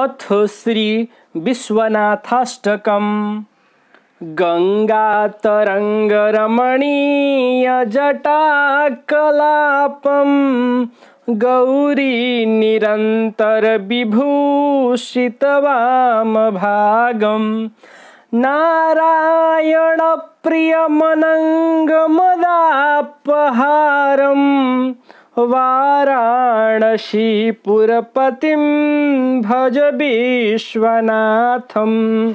अथ श्रीविश्वनाथाष्टकं गङ्गातरङ्गरमणीयजटाकलापं गौरी निरन्तरविभूषित वामभागं नारायणप्रियमनङ्गमदापहारम् वाराणसीपुरपतिं भज विश्वनाथम्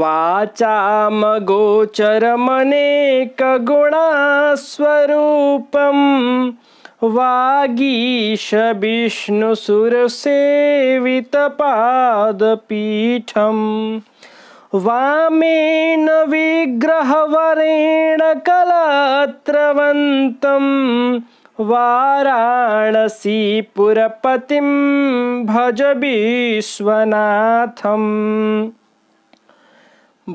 वाचामगोचरमनेकगुणास्वरूपं वा गीशविष्णुसुरसेवितपादपीठं वामेन विग्रहवरेण कलात्रवन्तम् वाराणसीपुरपतिं भज विश्वनाथम्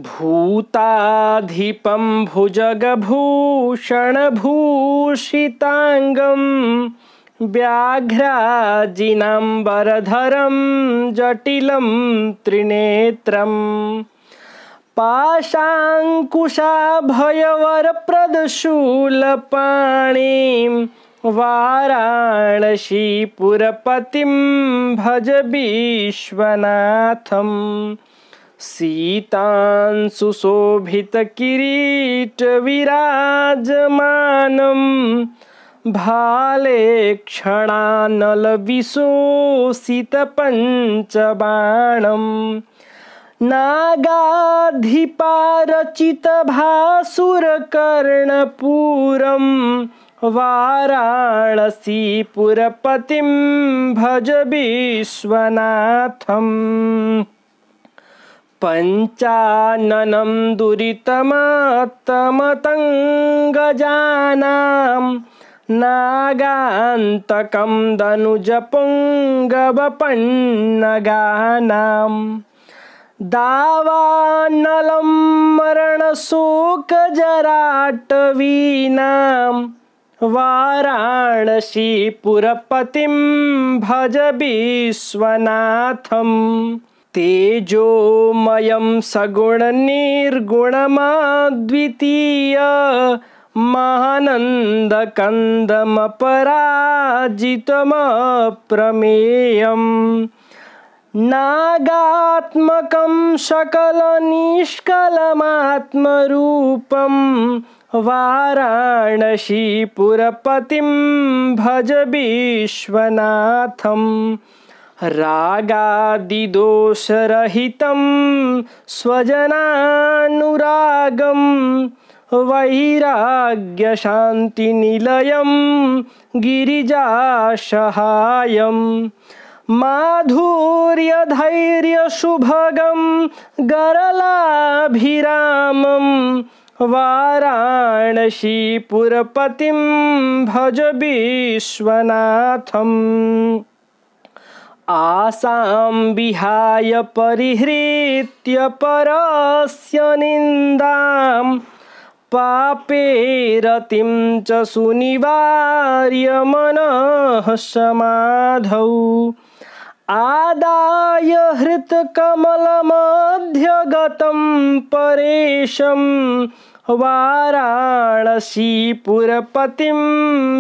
भूताधिपं भुजगभूषणभूषिताङ्गं व्याघ्राजिनाम्बरधरं जटिलं त्रिनेत्रं पाशाङ्कुशाभयवरप्रदशूलपाणिम् वाराणसीपुरपतिं भज विश्वनाथं सीतां सुशोभितकिरीटविराजमानं भाले क्षणानलविशोषितपञ्चबाणं वाराणसी पुरपतिं भज विश्वनाथम् पञ्चाननं दुरितमात्तमतङ्गजानां नागान्तकं दनुजपुङ्गबपन्नगानां दावानलं मरणशोकजराटवीनाम् वाराणसीपुरपतिं भज विश्वनाथं तेजोमयं महानन्दकन्दमपराजितमप्रमेयम् नागात्मकं सकलनिष्कलमात्मरूपम् वाराणसीपुरपतिं भज विश्वनाथं रागादिदोषरहितं स्वजनानुरागं वैराग्यशान्तिनिलयं गिरिजाशहायं। माधुर्यधैर्यशुभगं गरलाभिरामम् वाराणसीपुरपतिं भज विश्वनाथम् आसां विहाय परिहृत्य परस्य निन्दां पापे रतिं च सुनिवार्य मनः समाधौ आदाय हृत्कमलमध्यगतं परेशं वाराणसी पुरपतिं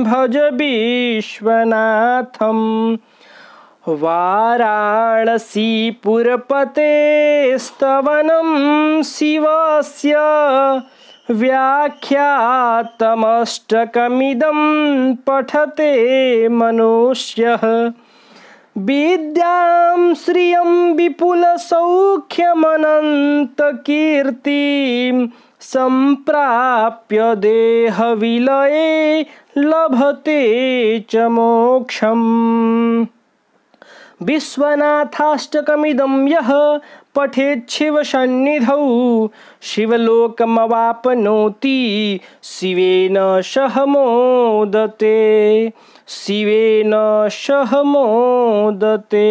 भज विश्वनाथं स्तवनं शिवस्य व्याख्यातमष्टकमिदं पठते मनुष्यः विद्यां श्रियं विपुलसौख्यमनन्तकीर्तिं सम्प्राप्य देहविलये लभते च मोक्षम् विश्वनाथाष्टकमिदं यः पठेच्छिवसन्निधौ शिवलोकमवाप्नोति शिवेन सह मोदते शिवेन सह मोदते